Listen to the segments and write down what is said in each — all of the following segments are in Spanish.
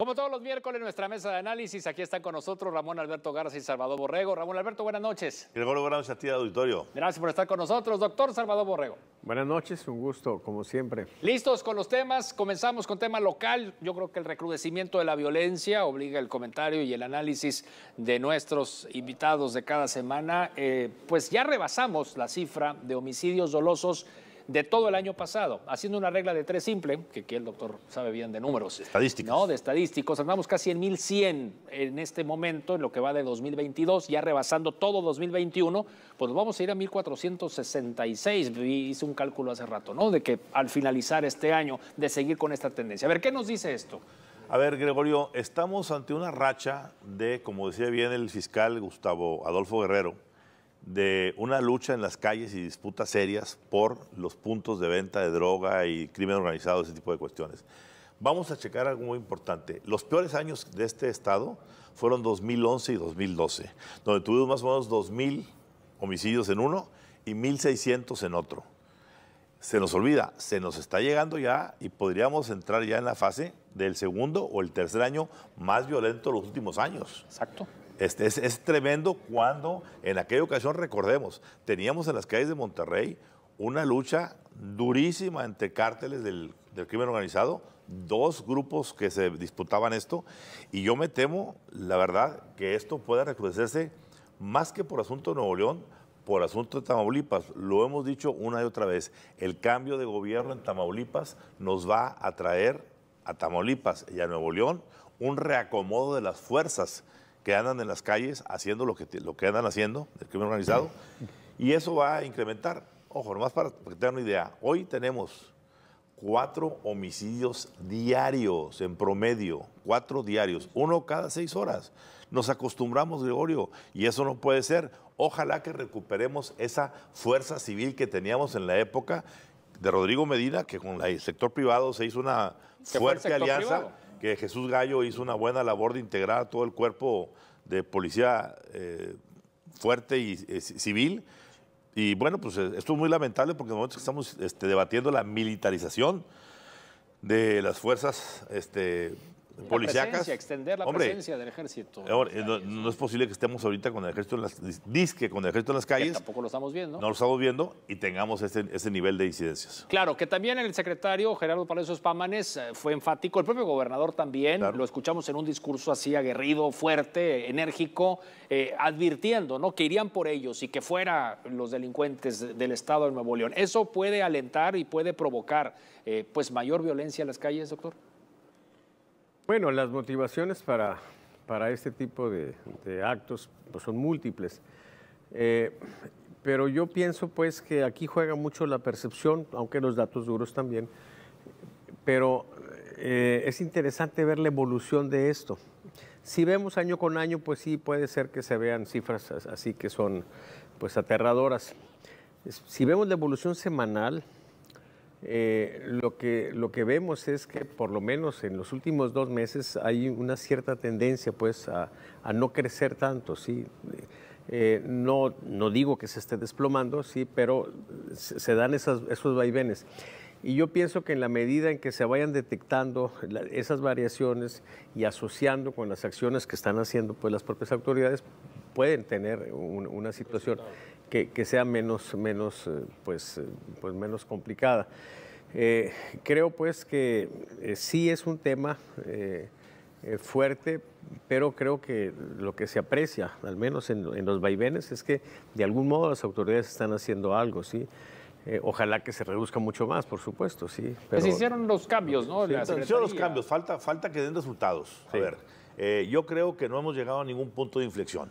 Como todos los miércoles, nuestra mesa de análisis, aquí están con nosotros Ramón Alberto Garza y Salvador Borrego. Ramón Alberto, buenas noches. Gregorio, buenas noches a ti, auditorio. Gracias por estar con nosotros, doctor Salvador Borrego. Buenas noches, un gusto, como siempre. Listos con los temas, comenzamos con tema local. Yo creo que el recrudecimiento de la violencia obliga el comentario y el análisis de nuestros invitados de cada semana. Eh, pues ya rebasamos la cifra de homicidios dolosos de todo el año pasado, haciendo una regla de tres simple, que aquí el doctor sabe bien de números. Estadísticos. No, de estadísticos. Andamos casi en 1100 en este momento, en lo que va de 2022, ya rebasando todo 2021, pues vamos a ir a 1466. Hice un cálculo hace rato, ¿no? De que al finalizar este año, de seguir con esta tendencia. A ver, ¿qué nos dice esto? A ver, Gregorio, estamos ante una racha de, como decía bien el fiscal Gustavo Adolfo Guerrero, de una lucha en las calles y disputas serias por los puntos de venta de droga y crimen organizado, ese tipo de cuestiones. Vamos a checar algo muy importante. Los peores años de este estado fueron 2011 y 2012, donde tuvimos más o menos 2.000 homicidios en uno y 1.600 en otro. Se nos olvida, se nos está llegando ya y podríamos entrar ya en la fase del segundo o el tercer año más violento de los últimos años. Exacto es, tremendo cuando en aquella ocasión, recordemos, teníamos en las calles de Monterrey una lucha durísima entre cárteles del, crimen organizado, dos grupos que se disputaban esto, y yo me temo, la verdad, que esto pueda recrudecerse más que por asunto de Nuevo León, por asunto de Tamaulipas. Lo hemos dicho una y otra vez, el cambio de gobierno en Tamaulipas nos va a traer a Tamaulipas y a Nuevo León un reacomodo de las fuerzas que andan en las calles haciendo lo que, lo que andan haciendo, el crimen organizado, y eso va a incrementar. Ojo, nomás para, que tengan una idea, hoy tenemos cuatro homicidios diarios en promedio, cuatro diarios, uno cada seis horas. Nos acostumbramos, Gregorio, y eso no puede ser. Ojalá que recuperemos esa fuerza civil que teníamos en la época de Rodrigo Medina, que con el sector privado se hizo una fuerte alianza que Jesús Gallo hizo una buena labor de integrar todo el cuerpo de policía eh, fuerte y eh, civil. Y bueno, pues eh, esto es muy lamentable porque nosotros estamos este, debatiendo la militarización de las fuerzas este, policíacas. extender la presencia del ejército. Eh, no, es posible que estemos ahorita con el ejército en las disque con el ejército en las calles. No tampoco lo estamos viendo. No lo estamos viendo y tengamos ese, nivel de incidencias. Claro, que también el secretario Gerardo Palacios Pámanes eh, fue enfático, el propio gobernador también, lo escuchamos en un discurso así aguerrido, fuerte, enérgico, eh, advirtiendo ¿no? que irían por ellos y que fuera los delincuentes del estado de Nuevo León. Eso puede alentar y puede provocar pues mayor violencia en las calles, doctor. Bueno, las motivaciones para, este tipo de, actos pues, son múltiples. Eh, pero yo pienso pues que aquí juega mucho la percepción, aunque los datos duros también, pero eh, es interesante ver la evolución de esto. Si vemos año con año, pues sí puede ser que se vean cifras así que son pues aterradoras. Si vemos la evolución semanal, eh, lo, que, lo que vemos es que por lo menos en los últimos dos meses hay una cierta tendencia pues a, a no crecer tanto, ¿sí? Eh, no, no digo que se esté desplomando, sí, pero se, dan esos vaivenes. Y yo pienso que en la medida en que se vayan detectando esas variaciones y asociando con las acciones que están haciendo pues, las propias autoridades, pueden tener una situación que, sea menos, menos, eh, pues, eh, pues menos complicada. Eh, creo pues que sí es un tema fuerte, pero creo que lo que se aprecia, al menos en, los vaivenes, es que de algún modo las autoridades están haciendo algo, ¿sí? ojalá que se reduzca mucho más, por supuesto, sí. Pues se hicieron los cambios, ¿no? se hicieron los cambios, falta, falta que den resultados. A ver, yo creo que no hemos llegado a ningún punto de inflexión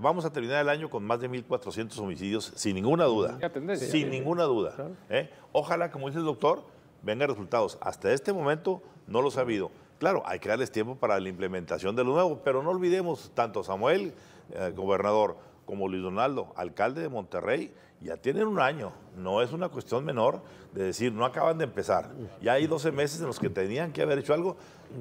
vamos a terminar el año con más de 1.400 homicidios, sin ninguna duda. Sin ninguna duda. ¿eh? Ojalá, como dice el doctor, vengan resultados. Hasta este momento no los ha habido. Claro, hay que darles tiempo para la implementación de lo nuevo, pero no olvidemos tanto Samuel, eh, gobernador, como Luis Donaldo, alcalde de Monterrey, ya tienen un año. No es una cuestión menor de decir, no acaban de empezar. Ya hay 12 meses en los que tenían que haber hecho algo.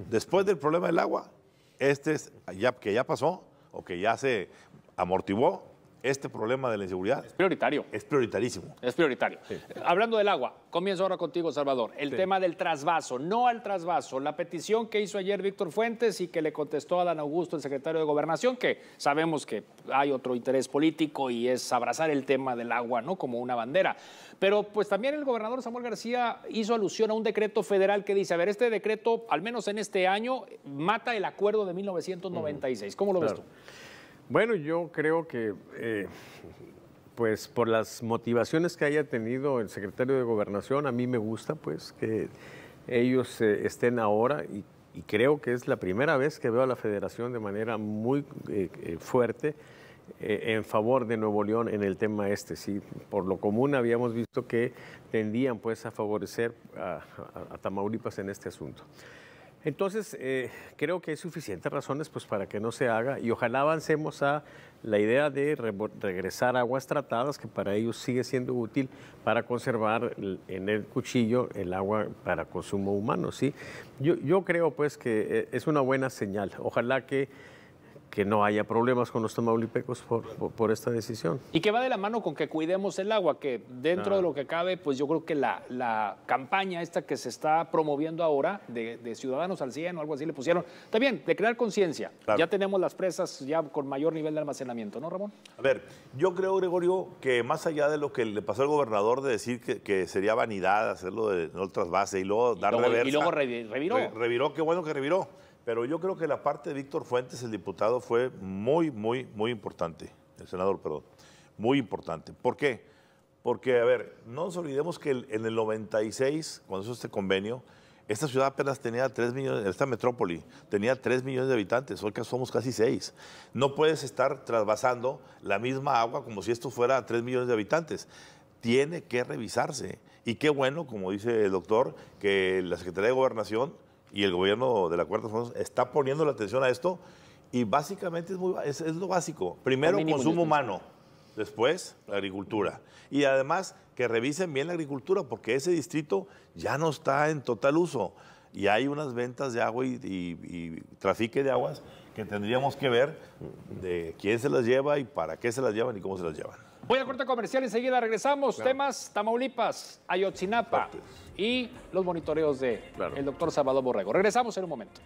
Después del problema del agua, este es, ya, que ya pasó, o que ya se amortiguó, este problema de la inseguridad. Es prioritario. Es prioritarísimo. Es prioritario. Hablando del agua, comienzo ahora contigo, Salvador. El tema del trasvaso, no al trasvaso. La petición que hizo ayer Víctor Fuentes y que le contestó a Dan Augusto, el secretario de Gobernación, que sabemos que hay otro interés político y es abrazar el tema del agua, ¿no? Como una bandera. Pero pues también el gobernador Samuel García hizo alusión a un decreto federal que dice, a ver, este decreto, al menos en este año, mata el acuerdo de 1996. ¿Cómo lo ves tú? Bueno, yo creo que, eh, pues por las motivaciones que haya tenido el secretario de Gobernación, a mí me gusta pues que ellos eh, estén ahora y, creo que es la primera vez que veo a la federación de manera muy eh, fuerte en favor de Nuevo León en el tema este. ¿sí? Por lo común habíamos visto que tendían pues a favorecer a Tamaulipas en este asunto. Entonces, eh, creo que hay suficientes razones pues, para que no se haga y ojalá avancemos a la idea de regresar aguas tratadas, que para ellos sigue siendo útil para conservar en el cuchillo el agua para consumo humano. ¿sí? Yo, yo creo pues, que eh, es una buena señal. Ojalá que que no haya problemas con los tamaulipecos por, esta decisión. Y que va de la mano con que cuidemos el agua, que dentro de lo que cabe, pues yo creo que la, la campaña esta que se está promoviendo ahora de, Ciudadanos al Cien, o algo así le pusieron, también de crear conciencia. Ya tenemos las presas ya con mayor nivel de almacenamiento, ¿no, Ramón? A ver, yo creo, Gregorio, que más allá de lo que le pasó al gobernador de decir que, sería vanidad hacerlo de, en otras bases y luego dar reversa. Y luego reviró. reviró, qué bueno que reviró pero yo creo que la parte de Víctor Fuentes, el diputado, fue muy, muy, muy importante. El senador, perdón. Muy importante. ¿Por qué? Porque, a ver, no nos olvidemos que en el 96, cuando hizo este convenio, esta ciudad apenas tenía 3 millones, esta metrópoli tenía 3 millones de habitantes, hoy somos casi 6. No puedes estar trasvasando la misma agua como si esto fuera 3 millones de habitantes. Tiene que revisarse. Y qué bueno, como dice el doctor, que la Secretaría de Gobernación y el gobierno de la Cuarta está poniendo la atención a esto y básicamente es, lo básico. Primero, consumo humano, después, la agricultura. Y además, que revisen bien la agricultura porque ese distrito ya no está en total uso y hay unas ventas de agua y, y, y trafique de aguas que tendríamos que ver de quién se las lleva y para qué se las llevan y cómo se las llevan. Voy a corte comercial, enseguida regresamos. Temas Tamaulipas, Ayotzinapa y los monitoreos de doctor Salvador Borrego. Regresamos en un momento.